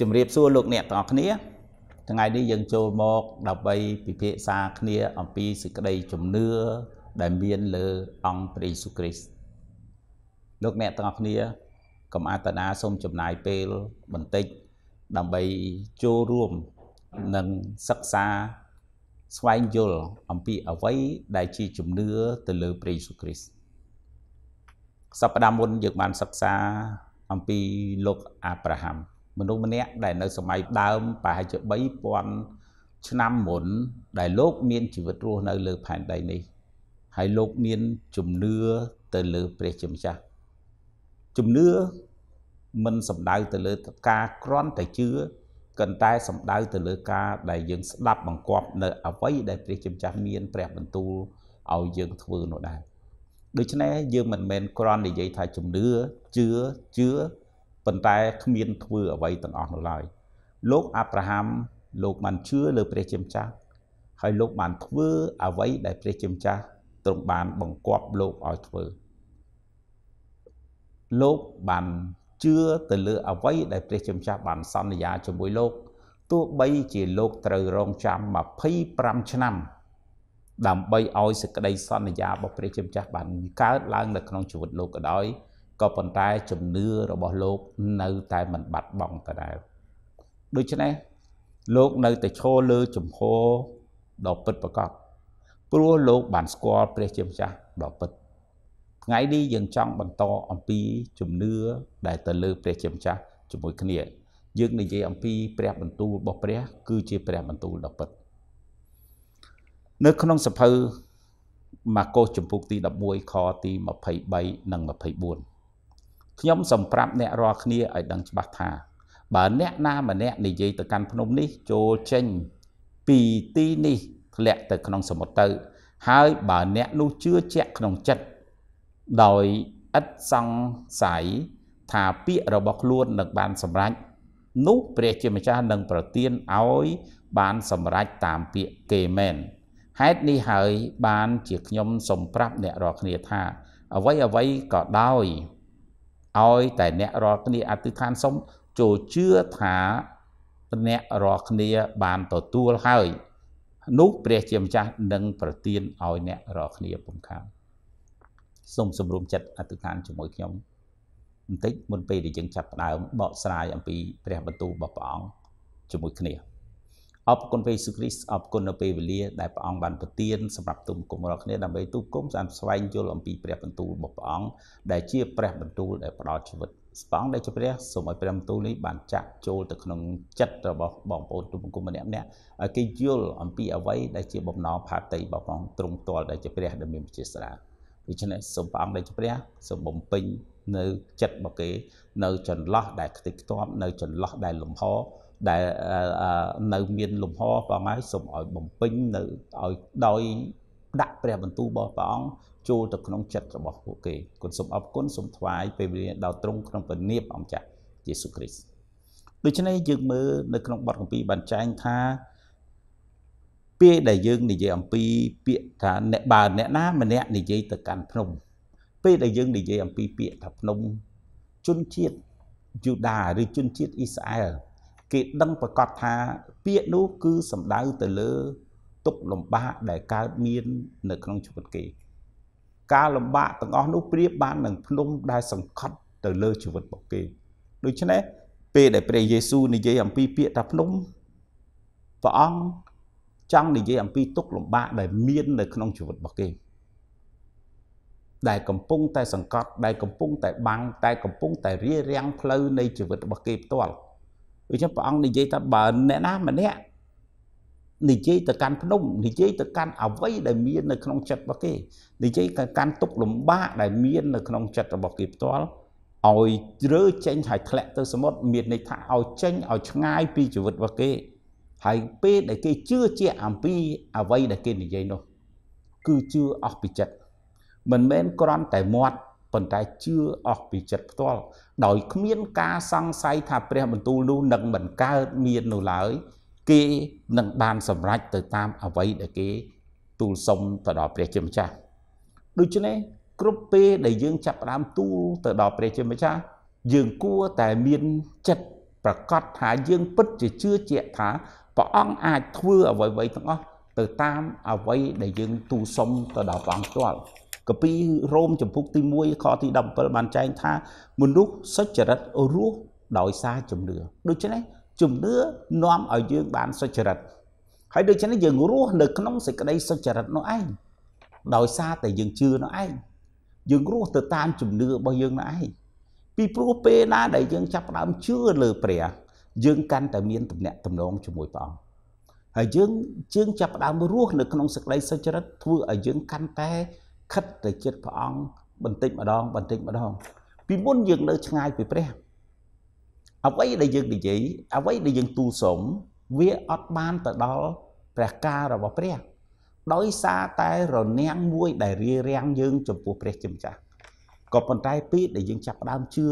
ជំរាបសួរលោកអ្នកទាំងអស់គ្នា ថ្ងៃនេះយើងចូលមកដើម្បីពិភាក្សាគ្នាអំពីសេចក្តីជំនឿដែលមានលើអង្គព្រះយេស៊ូវគ្រីស្ទលោកអ្នកទាំងអស់គ្នាកុំអត្តនាសូមចំណាយពេលបន្តិចដើម្បីចូលរួមនឹងសិក្សាស្វែងយល់អំពីអ្វីដែលជាជំនឿទៅលើព្រះយេស៊ូវគ្រីស្ទសព្ទាមុនយើងបានសិក្សាអំពីលោកអាប់រ៉ាហាំមនុស្សម្នាក់ដែលនៅសម័យដើមប្រហែលជា3000ឆ្នាំមុន ដែលលោកមានជីវិតរស់នៅលើផែនដីនេះហើយលោកមានជំនឿទៅលើព្រះជាម្ចាស់ជំនឿមិនសំដៅទៅលើការគ្រាន់តែជឿប៉ុន្តែសំដៅទៅលើការដែលយើងស្ដាប់បង្គាប់នៅអ្វីដែលព្រះជាម្ចាស់មានព្រះបន្ទូលឲ្យយើងធ្វើនោះដែរដូច្នេះយើងមិនមែនគ្រាន់និយាយថាជំនឿជឿជឿប៉ុន្តែគ្មានធ្វើអ្វីទាំងអស់នោះឡើយលោកអាប់រ៉ាហាំលោកបានជឿលើ ព្រះជាម្ចាស់ហើយ លោកបានធ្វើអ្វីដែលព្រះជាម្ចាស់ទ្រង់បានបង្គាប់លោកឲ្យធ្វើ លោកបានជឿទៅលើអ្វីដែលព្រះជាម្ចាស់បាន សន្យាជាមួយលោកទោះបី ជាលោកត្រូវរងចាំ25ឆ្នាំ ដើម្បីឲ្យសេចក្តីសន្យារបស់ព្រះជាម្ចាស់បានកើតឡើង នៅក្នុងជីវិតលោកក៏ដោយក៏ប៉ុន្តែជំនឿរបស់លោក នៅតែមិនបាត់បង់ទៅដែរដូច្នេះលោកនៅតែឈរលើជំហរដ៏ពិតប្រាកដព្រោះលោកបានស្គាល់ព្រះជាម្ចាស់ដ៏ពិត ថ្ងៃនេះយើងចង់បន្តអំពីជំនឿដែលទៅលើ ព្រះជាម្ចាស់ជាមួយគ្នាយើងនិយាយអំពី ព្រះបន្ទូលរបស់ព្រះ គឺជាព្រះបន្ទូលដ៏ពិតនៅក្នុងសភៅម៉ាកុសចំពុកទី11ខទី23និង24ខ្ញុំសម្ប្រាប់អ្នករាល់គ្នាឲ្យដឹងច្បាស់ថា បើអ្នកណាម្នាក់និយាយទៅកាន់ភ្នំនេះចូលចេញពីទីនេះធ្លាក់ទៅក្នុងសមុទ្រទៅ ហើយបើអ្នកនោះជឿជាក់ក្នុងចិត្តដោយឥតសង្ស័យថាពាក្យរបស់ខ្លួននឹងបាន សម្រេចនោះព្រះជាម្ចាស់នឹងប្រទានឲ្យបានសម្រេចតាមពាក្យគេមែនហេតុនេះហើយ បានជាខ្ញុំសូមប្រាប់អ្នករាល់គ្នាថា អ្វីអ្វីក៏ដោយឲ្យតែអ្នករាល់គ្នាអធិដ្ឋានសុំចូលជឿថាអ្នករាល់គ្នាបានទទួលហើយនោះព្រះជាម្ចាស់នឹងប្រទានឲ្យអ្នករាល់គ្នាពុំខានសូមសម្រួមចិត្តអធិដ្ឋានជាមួយខ្ញុំបន្តិចមុនពេលដែលយើងចាប់ផ្ដើមបកស្រាយអំពីព្រះបន្ទូលរបស់ព្រះអង្គជាមួយគ្នាអបគុណព្រះយេស៊ូវគ្រីស្ទអបគុណនៅពេលវេលាដែលព្រះអង្គបានប្រទានសម្រាប់ទុំគុំរាល់គ្នាដើម្បីទុំគុំស្អានស្វែងយល់អំពីព្រះបន្ទូលរបស់ព្រះអង្គដែលជាព្រះបន្ទូលដែលផ្ដល់ជីវិត ស្ពង់ដែលជាព្រះសូមឲ្យព្រះបន្ទូលនេះបានចាក់ចូលទៅក្នុងចិត្តរបស់បងប្អូនទុំគុំម្នាក់ម្នាក់ឲ្យគេយល់អំពីអ្វីដែលជាបំណងផាតីរបស់ព្រះអង្គទ្រង់ទាល់ដែលជាព្រះដែលមានវិជាស្រាដូច្នេះសូមព្រះអង្គដែលជាព្រះសូមបំពេញនៅចិត្តរបស់គេ នៅចន្លោះដែលខ្ទេចខ្ទាំនៅចន្លោះដែលលំហដែលនៅមានលំហព្រះអង្គហើយសូមឲ្យបំពេញនៅឲ្យដោយដាក់ ព្រះបន្ទូលរបស់ព្រះអង្គចូលទៅក្នុងចិត្តរបស់ពួកគេគុណសូមអរគុណសូមថ្វាយពេលវេលាដល់ទ្រង់ក្នុងព្រះនាមអង្គចាស់យេស៊ូគ្រីស្ទដូច្នេះយើងមើលនៅក្នុងបទគម្ពីរបានចែងថាពេលដែលយើងនិយាយអំពីពាក្យថាអ្នកបើអ្នកណាម្នាក់និយាយទៅកាន់ភ្នំពេលដែលយើងនិយាយអំពីពាក្យថាភ្នំជនជាតិយូដាឬជនជាតិអ៊ីស្រាអែលគេដឹងប្រកាសថាពាក្យនោះគឺសំដៅទៅលើទុកលំបាកដែលកើតមាននៅក្នុងជីវិតគេ ការលំបាកទាំងអស់នោះប្រៀបបាននឹងភ្នំដែលសង្កត់ ទៅលើជីវិតរបស់គេដូច្នេះពេលដែលព្រះយេស៊ូវនិយាយអំពីពាក្យថាភ្នំព្រះអង្គចង់និយាយអំពីទុកលំបាកដែលមាននៅក្នុងជីវិតរបស់គេដែលកំពុងតែសង្កត់ដែលកំពុង តែបាំងតែកំពុង តែរារាំងផ្លូវនៃជីវិតរបស់គេផ្ទាល់ដូច្នេះព្រះអង្គនិយាយថាបើអ្នកណាម្នាក់និយាយទៅកាន់ភ្នំនិយាយទៅកាន់អវ័យដែលមាននៅក្នុងចិត្តរបស់គេ និយាយទៅកាន់ទុកលំបាកដែលមាននៅក្នុងចិត្តរបស់គេផ្ទាល់ឲ្យជ្រើចេញហើយធ្លាក់ ទៅសមុទ្រមានន័យថាឲ្យចេញឲ្យឆ្ងាយពីជីវិតរបស់គេហើយពេលដែលគេជឿជាក់អំពីអវ័យដែលគេនិយាយនោះគឺជឿអស់ពីចិត្តមិនមែនគ្រាន់តែមាត់ប៉ុន្តែជឿអស់ពីចិត្តផ្ទាល់ដោយគ្មានការសង្ស័យថាព្រះបន្ទូលនោះនឹងមិនកើតមាននោះឡើយ គេនឹងបានសម្រេចទៅតាមអ្វីដែលគេ ទូលសុំទៅដល់ព្រះជាម្ចាស់ដូច្នេះគ្រប់ពេលដែលយើងចាប់ផ្ដើមទូលទៅដល់ព្រះជាម្ចាស់យើងគួរតែមានចិត្តប្រកាសថាយើងពិតជាជឿជាក់ថាព្រះអង្គអាចធ្វើអ្វីៗទាំងអស់ទៅតាមអ្វីដែលយើងទូលសុំទៅដល់ព្រះអង្គផ្ទាល់កាពីរ៉ូមចំពុកទី1ខទី17បានចែងថាមនុស្សសុចរិតរស់ដោយសារជំនឿដូច្នេះជំនឿនាំឲ្យយើងបានសុចរិត ហើយដូច្នេះយើងរស់នៅក្នុងសេចក្តីសុចរិតនោះឯងដោយសារតែយើងជឿនោះឯងយើងរស់ទៅតាមជំនឿរបស់យើងនោះឯងពីព្រោះពេលណាដែលយើងចាប់ផ្ដើមជឿលើព្រះយើងកាន់តែមានទំនាក់ទំនងជាមួយព្រះអង្គហើយយើងយើងចាប់ផ្ដើមរស់នៅក្នុងសេចក្តីសុចរិតធ្វើឲ្យយើងកាន់តែខិតទៅចិត្តព្រះអង្គបន្តិចម្ដង បន្តិចម្ដង ពីមុនយើងនៅឆ្ងាយពីព្រះអ្វីដែលយើងនិយាយអ្វីដែលយើងទូលសុំវាអត់បានទៅដល់ព្រះការរបស់ព្រះ ដោយសារតែរនាំងមួយដែលរារាំងយើង ចំពោះព្រះជាម្ចាស់ក៏ប៉ុន្តែពេលដែលយើងចាប់ផ្ដើមជឿ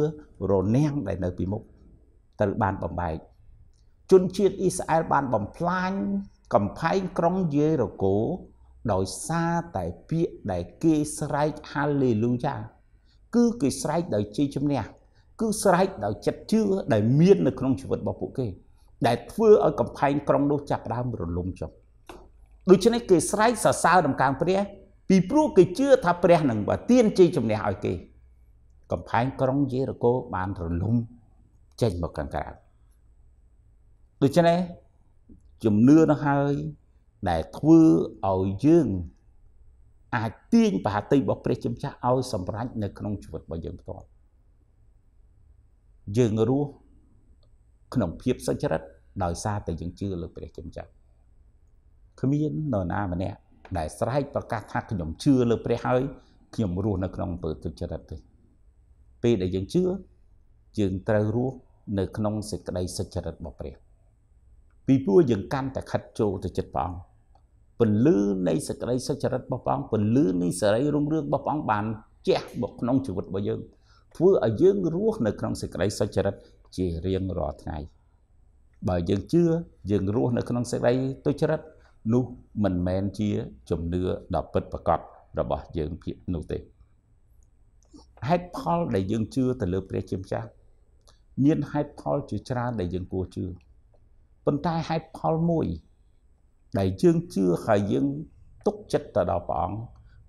រនាំងដែលនៅពីមុខត្រូវបានបំបែកជនជាតិអ៊ីស្រាអែលបានបំផ្លាញកំផែងក្រុងយេរូកូដោយសារតែពាក្យដែលគេស្រែក Hallelujah គឺគេស្រែកដោយជ័យជំនះគឺស្រែកដោយចិត្តជឿដែលមាននៅក្នុងជីវិតរបស់ពួកគេ ដែលធ្វើឲ្យកំផែងក្រុងនោះចាប់ផ្ដើមរលំចុះដូច្នេះគេស្រែកសរសើរដំកើងព្រះពីព្រោះគេជឿថាព្រះនឹងបើទានជ័យជំនះឲ្យគេកំផែងក្រុងយេរូកូបានរលំចេញមកខាងក្រៅដូច្នេះជំនឿនោះហើយដែលធ្វើឲ្យយើងអាចទាញបហាតិរបស់ព្រះជាម្ចាស់ឲ្យសម្រេចនៅក្នុងជីវិតរបស់យើងផ្ទាល់យើងរស់ក្នុងភាពសុចរិតដោយសារតែយើងជឿលើព្រះជាម្ចាស់គ្មាននរណាម្នាក់ដែលស្រែកប្រកាសថាខ្ញុំជឿលើ ព្រះហើយខ្ញុំរស់នៅក្នុងអំពើទុច្ចរិតទេពេលដែលយើងជឿយើងត្រូវរស់នៅ ក្នុងសេចក្តីសុចរិតរបស់ព្រះពីព្រោះយើងកាន់តែខិតចូលទៅចិត្តព្រះអង្គពលឺនៃសក្តិសុចរិតរបស់ព្រះអង្គពលឺនៃសេរីរុងរឿងរបស់ព្រះអង្គបានជះមកក្នុងជីវិតរបស់យើងធ្វើឲ្យយើងរស់នៅក្នុងសេចក្តីសុចរិតជារៀងរាល់ថ្ងៃ បើយើងជឿយើងរស់នៅក្នុងសេចក្តីទុច្ចរិតនោះមិនមែនជាជំនឿដ៏ពិតប្រាកដរបស់យើងភាគនោះទេហេតុផលដែលយើងជឿទៅលើព្រះជាម្ចាស់មានហេតុផលជាច្រើនដែលយើងគួរជឿប៉ុន្តែហេតុផលមួយដែលយើងជឿហើយយើងទុកចិត្តទៅដល់ព្រះអង្គ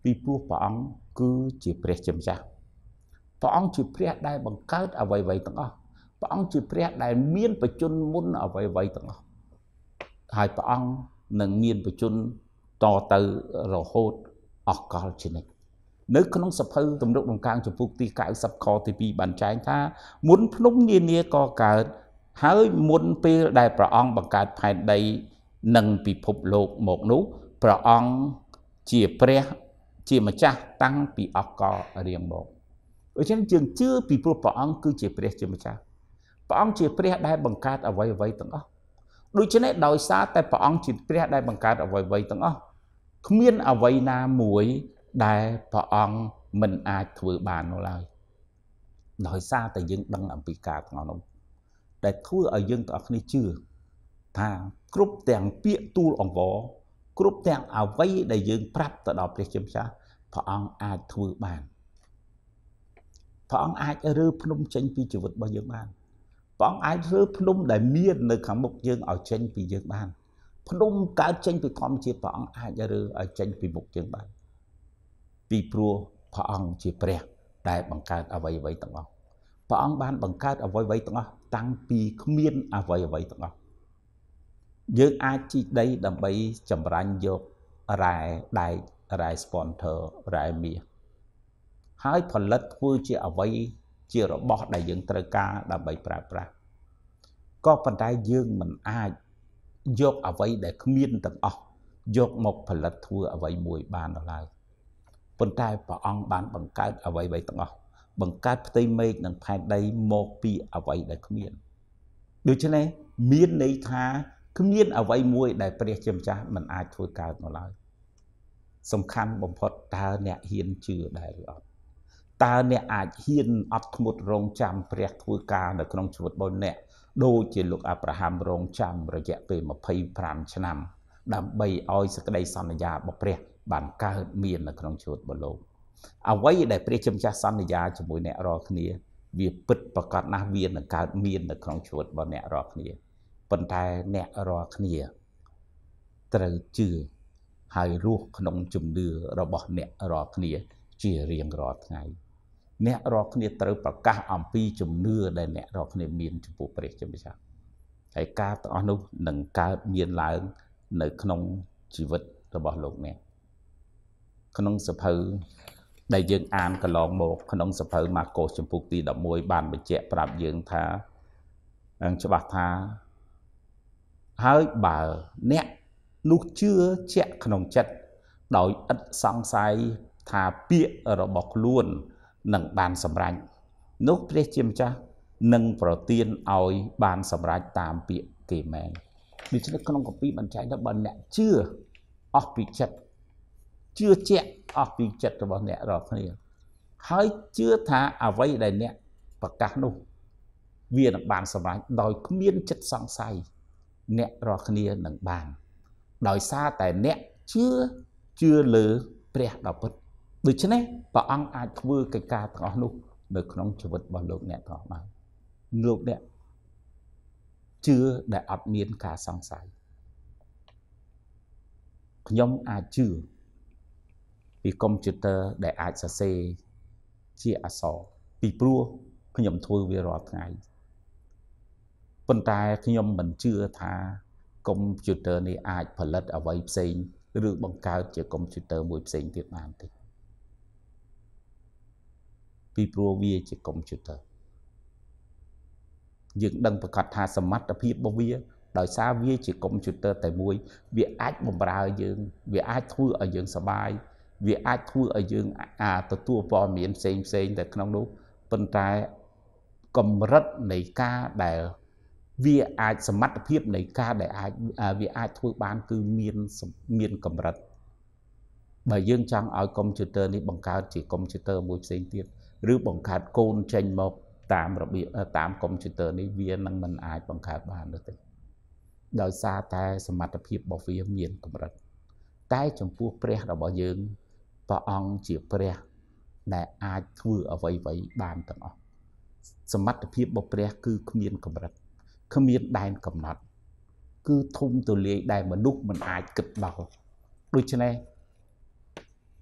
ពីព្រោះព្រះអង្គគឺជាព្រះជាម្ចាស់ព្រះអង្គជាព្រះដែលបង្កើតអ្វីៗទាំងអស់ព្រះអង្គជាព្រះដែលមាន បជនមុនអ្វីៗទាំងអស់ហើយព្រះអង្គនឹងមានបជនតទៅរហូតអស់កលជានិច្ចនៅក្នុងសភៅទំនុកដំកើងចំពុកទី90ខទី2បានចែងថា មុនភ្នំនានាក៏កើតហើយមុនពេលដែលព្រះអង្គបង្កើតផែនដីនិងពិភពលោកមកនោះព្រះអង្គជាព្រះជាម្ចាស់ តាំងពីអកលរៀងមកដូច្នេះយើងជឿពីព្រោះព្រះអង្គគឺជាព្រះ ជាម្ចាស់ព្រះអង្គជាព្រះ ដែលបង្កើតអ្វីអ្វីទាំងអស់ដូច្នេះដោយសារតែព្រះអង្គជាព្រះដែលបង្កើតអ្វីអ្វីទាំងអស់គ្មានអ្វីណាមួយដែលព្រះអង្គមិនអាចធ្វើបាននោះឡើយដោយសារតែយើងដឹងអំពីការទាំងនោះដែលធ្វើឲ្យយើងទាំងអស់គ្នាជឿថាគ្រប់ទាំងពាក្យទូលអង្វរគ្រប់ទាំងអវ័យដែលយើងប្រាប់ទៅដល់ព្រះជាម្ចាស់ព្រះអង្គអាចធ្វើបានព្រះអង្គអាចរើភ្នំចេញ ពីជីវិតរបស់យើងបានព្រះអង្គអាចរើភ្នំដែលមាននៅខាងមុខយើងឲ្យចេញពីយើងបានភ្នំកើតចេញពីធម្មជាតិព្រះអង្គអាចរើឲ្យចេញពីមុខយើងបានពីព្រោះព្រះអង្គជាព្រះដែលបង្កើតអ្វីអ្វីទាំងអស់ព្រះអង្គបានបង្កើតអ្វីអ្វីទាំងអស់តាំងពីគ្មានអ្វីអ្វីទាំងអស់យើងអាចជីកដីដើម្បីចម្រាញ់យករ៉ែដែករ៉ែ sponsor រ៉ែមាសហើយផលិតធ្វើជាអ្វីជារបស់ដែលយើងត្រូវការដើម្បីប្រើប្រាស់ក៏ប៉ុន្តែយើងមិនអាចយកអ្វីដែលគ្មានទាំងអស់យកមកផលិតធ្វើអ្វីមួយបានដល់ឡើយប៉ុន្តែព្រះអង្គបានបង្កើតអ្វីៗទាំងអស់បង្កើតផ្ទៃមេឃនិងផែនដីមកពីអ្វីដែលគ្មានដូច្នេះមានន័យថាគ្មានអ្វីមួយដែលព្រះជាម្ចាស់មិនអាចធ្វើកើតមកឡើយសំខាន់បំផុតតើអ្នកហ៊ានជឿដែរឬអត់តើអ្នកអាចហ៊ានអត់ធ្មត់រងចាំព្រះធ្វើការនៅក្នុងជីវិតរបស់អ្នកដូចជាលោកអាប់រ៉ាហាំរងចាំរយៈពេល25ឆ្នាំដើម្បីឲ្យសេចក្តីសន្យារបស់ព្រះបានកើតមាននៅក្នុងជីវិតរបស់លោកអ្វីដែលព្រះជាម្ចាស់សន្យាជាមួយអ្នករាល់គ្នា វាពិតប្រកបណាស់វានឹងកើតមាននៅក្នុងជីវិតរបស់អ្នករាល់គ្នាប៉ុន្តែអ្នករាល់គ្នាត្រូវជឿហើយរស់ក្នុងជំនឿរបស់អ្នករាល់គ្នា ជារៀងរាល់ថ្ងៃអ្នករាល់គ្នាត្រូវប្រកាស អំពី ជំនឿដែលអ្នករាល់គ្នាមានចំពោះព្រះជាម្ចាស់ហើយការទាំងអស់នោះនឹងកើតមានឡើង នៅក្នុងជីវិតរបស់លោកអ្នកក្នុងសភៅដែលយើងអានកន្លងមកក្នុងសភៅម៉ាកូសចំពុកទី11បានបញ្ជាក់ ប្រាប់យើងថានឹងច្បាស់ថាហើយបើអ្នកនោះជឿជាក់ក្នុងចិត្តដោយឥតសង្ស័យថាពាក្យរបស់ខ្លួននឹងបានសម្រេចនោះព្រះជាម្ចាស់នឹងប្រទានឲ្យបានសម្រេចតាមពាក្យគេមែនដូច្នេះក្នុងកពីបញ្ចែងថាបើអ្នកជឿអស់ពីចិត្តជឿជាក់អស់ពីចិត្តរបស់អ្នករាល់គ្នា ហើយជឿថាអ្វីដែលអ្នកប្រកាសនោះ វានឹងបានសម្រេចដោយគ្មានចិត្តសង្ស័យអ្នករាល់គ្នានឹងបាន ដោយសារតែអ្នកជឿជឿលើព្រះដ៏ពិតដូច្នេះព្រះអង្គអាចធ្វើកិច្ចការទាំងអស់នោះនៅក្នុងជីវិតរបស់លោកអ្នកទាំងអស់បានលោកអ្នកជឿដែលអត់មានការសង្ស័យខ្ញុំអាចជឿពីកុំព្យូទ័រដែលអាចសរសេរជាអក្សរពីព្រោះខ្ញុំធ្វើវារាល់ថ្ងៃប៉ុន្តែខ្ញុំមិនជឿថាកុំព្យូទ័រនេះអាចផលិតអ្វីផ្សេងឬបង្កើតជាកុំព្យូទ័រមួយផ្សេងទៀតបានទេពីព្រោះវាជាកុំព្យូទ័រយើងដឹងប្រកាសថាសមត្ថភាពរបស់វា ដោយសារវាជាកុំព្យូទ័រតែមួយ វាអាចបំរើយើងវាអាចធ្វើឲ្យយើងសប្បាយវាអាចធ្វើឲ្យយើងអាទទួលព័ត៌មានផ្សេងផ្សេងតែក្នុងនោះប៉ុន្តែកម្រិតនៃការដែលវាអាចសមត្ថភាពនៃការដែលអាចវាអាចធ្វើបានគឺមានមានកម្រិត បើយើងចង់ឲ្យកុំព្យូទ័រនេះបង្កើតជាកុំព្យូទ័រមួយផ្សេងទៀតឬបង្កើតកូនចេញមកតាមរបៀបតាមកុំព្យូទ័រនេះវានឹងមិនអាចបង្កើតបានទេដោយសារតែសមត្ថភាពរបស់វាមានកម្រិតតែចំពោះព្រះរបស់យើងព្រះអង្គជាព្រះ ដែលអាចធ្វើអ្វីៗបានទាំងអស់សមត្ថភាពរបស់ព្រះគឺគ្មានកម្រិតគ្មានដែនកំណត់គឺធំទូលាយដែលមនុស្សមិនអាចគិតដល់ដូច្នេះ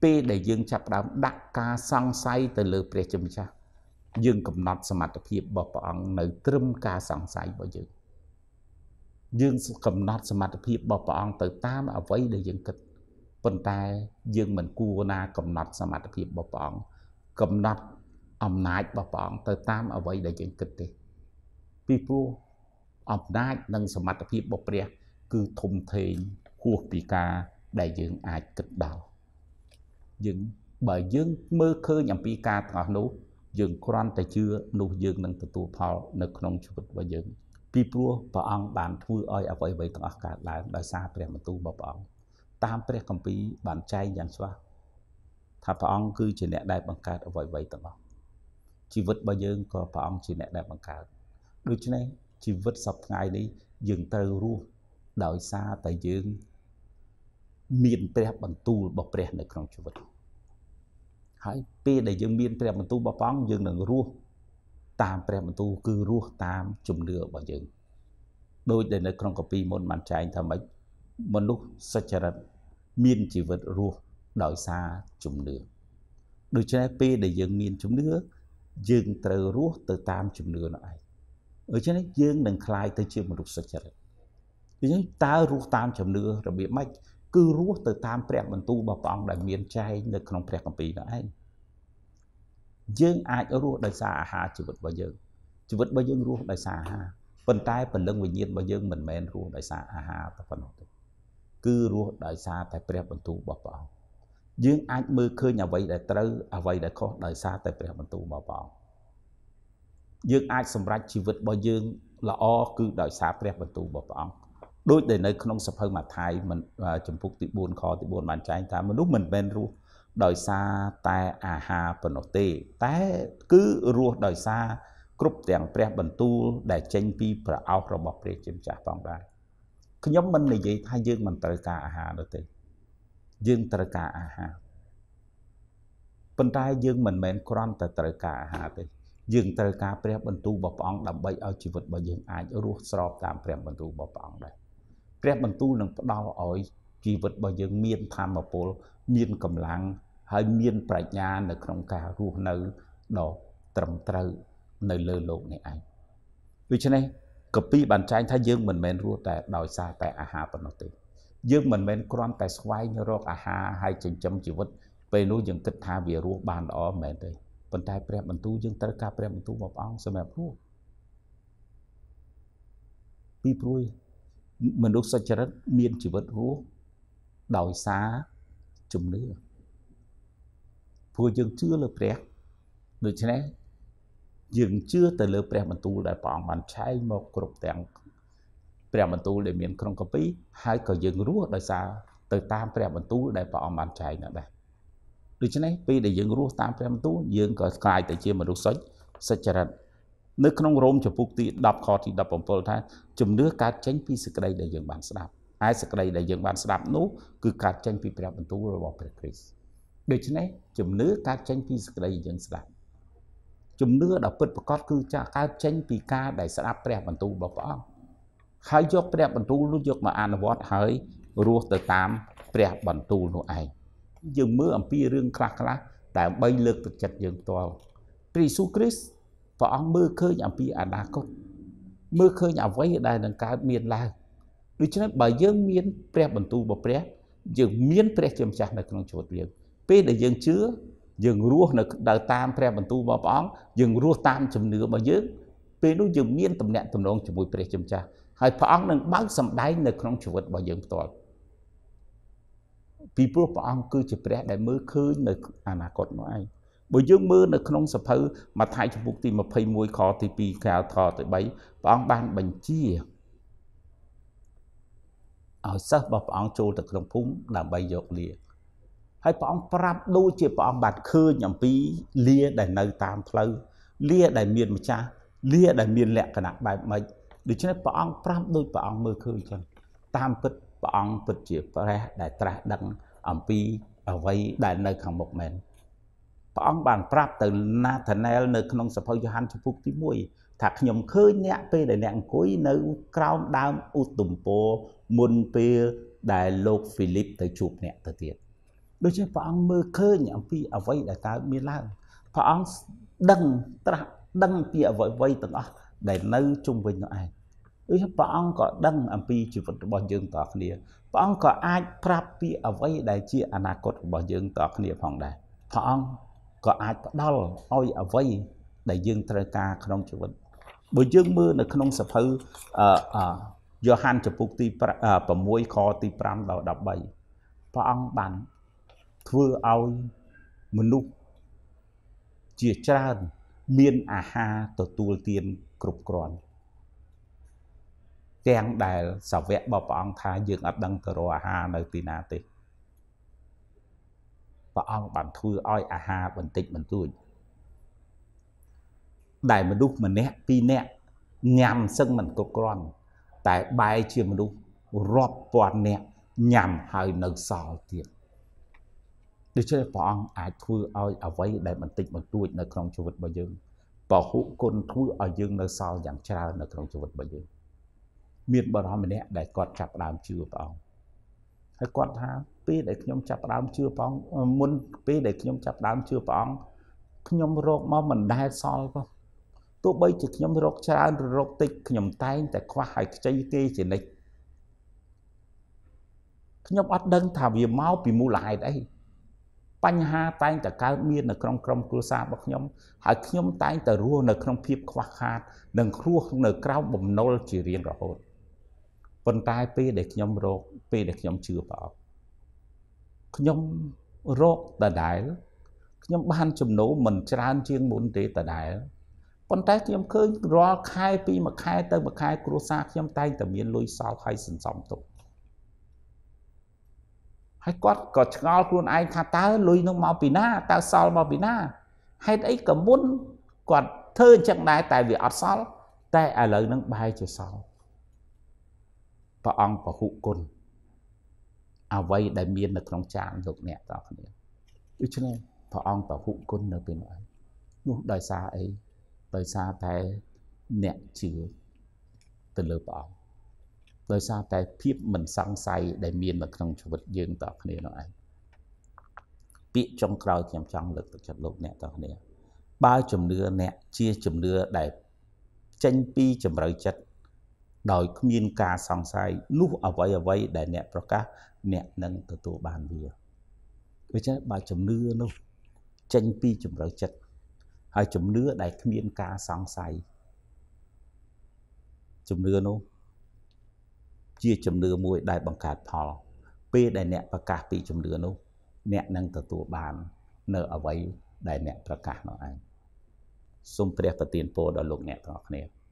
ពេលដែលយើងចាប់ផ្ដើមដាក់ការសង្ស័យទៅលើ ព្រះជាម្ចាស់យើងកំណត់ សមត្ថភាពរបស់ព្រះអង្គនៅ ត្រឹមការសង្ស័យរបស់យើង យើងកំណត់សមត្ថភាពរបស់ព្រះអង្គទៅតាមអ្វីដែលយើងគិតប៉ុន្តែយើងមិនគួរណាកំណត់សមត្ថភាពរបស់ព្រះអង្គកំណត់អំណាចរបស់ព្រះអង្គទៅតាមអ្វីដែលយើងគិតទេពីព្រោះអំណាចនិងសមត្ថភាពរបស់ព្រះគឺធំធេងហួសពីការដែលយើងអាចគិតដល់យើងបើយើងមើលឃើញអំពីការទាំងអស់នោះយើងគ្រាន់តែជឿនោះយើងនឹងទទួលផល នៅក្នុងជីវិតរបស់យើង ពីព្រោះព្រះអង្គបានធ្វើឲ្យអ្វីៗទាំងអស់កើតឡើងដោយសារព្រះបន្ទូលរបស់ព្រះអង្គតាមព្រះគម្ពីរបានចែងយ៉ាងច្បាស់ថាព្រះអង្គគឺជាអ្នកដែលបង្កើតអ្វីៗទាំងអស់ជីវិតរបស់យើងក៏ព្រះអង្គជាអ្នកដែលបង្កើតដូច្នេះជីវិតសពថ្ងៃនេះយើងត្រូវរស់ដោយសារតែយើងមានព្រះបន្ទូលរបស់ព្រះនៅក្នុងជីវិតហើយពេលដែលយើងមានព្រះបន្ទូលរបស់ព្រះអង្គយើងនឹងរស់តាមព្រះបន្ទូលគឺរស់តាមជំនឿរបស់យើងដូចដែលនៅក្នុងកពីមុនបានចែងថាម៉េចមនុស្សសុចរិតមានជីវិតរស់ដោយសារជំនឿដូច្នេះពេលដែលយើងមានជំនឿយើងត្រូវរស់ទៅតាមជំនឿនោះឯងដូច្នេះយើងនឹងคลายទៅ ជាមនុស្សសុចរិតដូច្នេះតើរស់តាមជំនឿរបៀបម៉េចគឺរស់ទៅតាមព្រះបន្ទូលរបស់ព្រះអង្គដែលមានចែងនៅក្នុងព្រះគម្ពីរនោះឯងយើងអាចរស់ដោយសារអាហារជីវិតរបស់យើងជីវិតរបស់យើងរស់ដោយសារអាហារប៉ុន្តែពលឹងវិញ្ញាណរបស់យើងមិនមែនរស់ដោយសារអាហារតែប៉ុណ្ណោះទេគឺរស់ដោយសារតែព្រះបន្ទូលរបស់ព្រះអង្គយើងអាចមើលឃើញអ្វីដែលត្រូវអ្វីដែលខុសដោយសារតែព្រះបន្ទូលរបស់ព្រះអង្គយើងអាចសម្រេចជីវិតរបស់យើងល្អគឺដោយសារព្រះបន្ទូលរបស់ព្រះអង្គដូចដែលនៅក្នុងសភៅម៉ាថាយមិនចំពុកទី4ខទី4បានចែងថាមនុស្សមិនមែនរស់ដោយសារតែអាហារប៉ុណ្ណោះទេ តែគឺរស់ដោយសារគ្រប់ទាំងព្រះបន្ទូលដែលចេញពីប្រអោសរបស់ព្រះជាម្ចាស់ផងដែរខ្ញុំមិននិយាយថាយើងមិនត្រូវការអាហារនោះទេយើងត្រូវការអាហារប៉ុន្តែយើងមិនមែនគ្រាន់តែត្រូវការអាហារទេយើងត្រូវការព្រះបន្ទូលរបស់ព្រះអង្គដើម្បីឲ្យជីវិតរបស់យើងអាចរស់ស្របតាមព្រះបន្ទូលរបស់ព្រះអង្គដែរព្រះបន្ទូលនឹងផ្ដល់ឲ្យជីវិតរបស់យើងមានធម៌ពលមានកម្លាំងហើយមានប្រាជ្ញានៅក្នុងការរស់នៅដ៏ត្រឹមត្រូវនៅលើโลกនេះឯងដូច្នេះកពីបានចែងថាយើងមិនមែនរស់តែដោយសារតែអាហារប៉ុណ្ណោះទេ យើងមិនមែនគ្រាន់តែស្វែងរកអាហារហើយចិញ្ចឹមជីវិតពេលនោះយើងគិតថាវារស់បានល្អមែនទេប៉ុន្តែព្រះបន្ទូលយើងត្រូវការព្រះបន្ទូលរបស់ព្រះអង្គសម្រាប់ខ្លួនពីព្រួយមនុស្សសុចរិតមានជីវិតរស់ដោយសារជំនឿព្រោះយើងជឿលើព្រះដូច្នេះយើងជឿទៅលើ ព្រះបន្ទូលដែលព្រះអង្គបានឆែកមកគ្រប់ទាំង ព្រះបន្ទូលដែលមានក្នុងកាពីហើយក៏យើងរស់ដោយសារទៅតាមព្រះបន្ទូលដែលព្រះអង្គបានចែងនោះដែរដូច្នេះពេលដែលយើងរស់តាមព្រះបន្ទូលយើងក៏ក្លាយទៅជាមនុស្សសុចសុចរិតនៅ ក្នុងរ៉ូមចំពុកទី10ខទី17ថា ជំនឿកើតចេញពីសេចក្តីដែលយើងបានស្ដាប់ហើយសេចក្តីដែលយើងបានស្ដាប់នោះគឺកើតចេញពីព្រះបន្ទូលរបស់ព្រះគ្រីស្ទដូច្នេះជំនឿកើតចេញពីសេចក្តីដែលយើងស្ដាប់ជំនឿដ៏ពិតប្រាកដគឺចាក់កើតចេញពីការដែលស្ដាប់ព្រះបន្ទូលរបស់ព្រះអង្គហើយយកព្រះបន្ទូលនោះយកមកអនុវត្តហើយរស់ទៅតាម ព្រះបន្ទូលនោះឯងយើងមើលអំពីរឿងខ្លះខ្លះដើម្បីលើកទឹកចិត្តយើងផ្ទាល់ព្រះយេស៊ូវគ្រីស្ទព្រះអង្គមើលឃើញអំពីអនាគតមើលឃើញអ្វីដែលនឹងកើតមានឡើងដូច្នេះបើយើងមានព្រះបន្ទូលរបស់ព្រះយើងមានព្រះជាម្ចាស់នៅក្នុងជីវិតយើងពេលដែលយើងជឿយើងរស់នៅដើរតាមព្រះបន្ទូលរបស់ព្រះអង្គយើងរស់តាមជំនឿរបស់យើងពេលនោះយើងមានទំនាក់ទំនងជាមួយព្រះជាម្ចាស់ហើយព្រះអង្គនឹងបើកសម្ដែងនៅក្នុងជីវិតរបស់យើងផ្ទាល់ពីព្រោះព្រះអង្គគឺជាព្រះដែលមើលឃើញនៅអនាគតនោះឯងបើយើងមើលនៅក្នុងសភៅម៉ាថាយចំពុកទី21ខទី2ខខទី3ព្រះអង្គបានបញ្ជាឲ្យសិស្សរបស់ព្រះអង្គចូលទៅក្នុងភូមិដើម្បីយកលាហើយព្រះអង្គប្រាប់ដូចជាព្រះអង្គបានឃើញអំពីលាដែលនៅតាមផ្លូវលាដែលមានម្ចាស់លាដែលមានលក្ខណៈបែបម៉េចដូច្នេះព្រះអង្គប្រាប់ដូចព្រះអង្គមើលឃើញចឹងតាមពិតព្រះអង្គពិតជាព្រះដែលត្រាស់ដឹងអំពីអ្វីដែលនៅខាងមុខមែនព្រះអង្គបានប្រាប់ទៅណាថាណែលនៅក្នុងសភៅយ៉ូហានជំពូកទី1ថាខ្ញុំឃើញអ្នកពេលដែលអ្នកអង្គុយនៅក្រោមដើមឧត្តមពោមុនពេលដែលលោកហ្វីលីបទៅជួបអ្នកទៅទៀតដូច្នេះព្រះអង្គមើលឃើញអំពីអ្វីដែលកើតមានឡើងព្រះអង្គដឹងត្រាស់ដឹងពីអ្វីៗទាំងអស់ដែលនៅជុំវិញនោះឯងដូចព្រះអង្គក៏ដឹងអំពីជីវិតរបស់យើងតគ្នាព្រះអង្គក៏អាច ប្រាប់ពីអ្វីដែលជាអនាគតរបស់យើងតគ្នាផងដែរព្រះអង្គក៏អាចផ្ដល់ឲ្យអ្វីដែលយើង ត្រូវការក្នុងជីវិតបើយើងមើលនៅក្នុងសភៅអឺយ៉ូហានចំពុកទី6ខទី5ដល់13ព្រះអង្គបានធ្វើឲ្យមនុស្សជាច្រើនមានអាហារទទួលទានគ្រប់គ្រាន់ទាំងដែលសាវករបស់ព្រះអង្គថាយើងអត់ដឹងទៅរកអាហារនៅទីណាទេព្រះអង្គបានធ្វើឲ្យអាហារបន្តិចបន្តួចដែលមនុស្សម្នាក់ពីរនាក់ញ៉ាំសឹងមិនគ្រប់គ្រាន់តែបែរជាមនុស្សរាប់ពាន់នាក់ញ៉ាំហើយនៅសល់ទៀតដូច្នេះព្រះអង្គអាចធ្វើឲ្យអ្វីដែលបន្តិចបន្តួចនៅក្នុងជីវិតរបស់យើងពហុគុណធ្វើឲ្យយើងនៅសល់យ៉ាងច្រើននៅក្នុងជីវិតរបស់យើងមានបរិមម្នាក់ដែលគាត់ចាប់ដើមជឿព្រះអង្គហើយគាត់ថាពេលដែលខ្ញុំចាប់ដើមជឿព្រះអង្គមុនពេលដែលខ្ញុំចាប់ដើមជឿព្រះអង្គខ្ញុំរកមកមិនដែលសល់ផងទោះបីជាខ្ញុំរកច្រើនរកតិចខ្ញុំតែងតែខ្វះហើយខ្ចីគេជានិច្ចខ្ញុំអត់ដឹងថាវាមកពីមូលហេតុអីបញ្ហាតែងតែកើតមាននៅក្នុងក្រុមគ្រួសាររបស់ខ្ញុំហើយខ្ញុំតែងតែរស់នៅក្នុងភាពខ្វះខាត និងគ្រោះនៅក្រៅបំណុលជារៀងរហូត។ប៉ុន្តែពេលដែលខ្ញុំរកពេលដែលខ្ញុំជឿព្រះអង្គខ្ញុំរកដដែលខ្ញុំបានចំណូលមិនច្រើនជាងមុនទេដដែលប៉ុន្តែខ្ញុំឃើញរាល់ខែពីមួយខែទៅមួយខែគ្រួសារខ្ញុំតែងតែមានលុយសល់ហើយសន្សំទុកហើយគាត់ក៏ឆ្ងល់ខ្លួនឯងថាតើលុយនឹងមកពីណាតើសល់មកពីណាហេតុអីក៏មុនគាត់ធ្វើអញ្ចឹងដែរតែវាអត់សល់តែឥឡូវនឹងបែរជាសល់ព្រះអង្គពហុគុណអ្វីដែលមាននៅក្នុងចានលោកអ្នកទាំងគ្នាដូច្នេះព្រះអង្គពហុគុណនៅពេលនោះឯងនោះដោយសារអីដោយសារតែអ្នកជឿទៅលើព្រះអង្គដោយសារតែភាពមិនសង្ស័យដែលមាននៅក្នុងជីវិតយើងតគ្នានោះឯងពាក្យចុងក្រោយខ្ញុំចង់លើកទឹកចិត្តលោកអ្នកតគ្នាបើជំនឿអ្នកជាជំនឿដែលចេញពីចម្រៅចិត្តដោយគ្មានការសង្ស័យនោះអ្វីអ្វីដែលអ្នកប្រកាសអ្នកនឹងទទួលបានវាដូច្នេះបើជំនឿនោះ ចេញពីជំរឿចិត្តហើយជំនឿដែលគ្មានការសង្ស័យជំនឿនោះជាជំនឿមួយដែលបង្កើតផលពេលដែលអ្នកប្រកាសពីជំនឿនោះ អ្នកនឹងទទួលបាននៅអ្វីដែលអ្នកប្រកាសនោះឯងសូមព្រះប្រទានពរដល់លោកអ្នកទាំងអស់គ្នា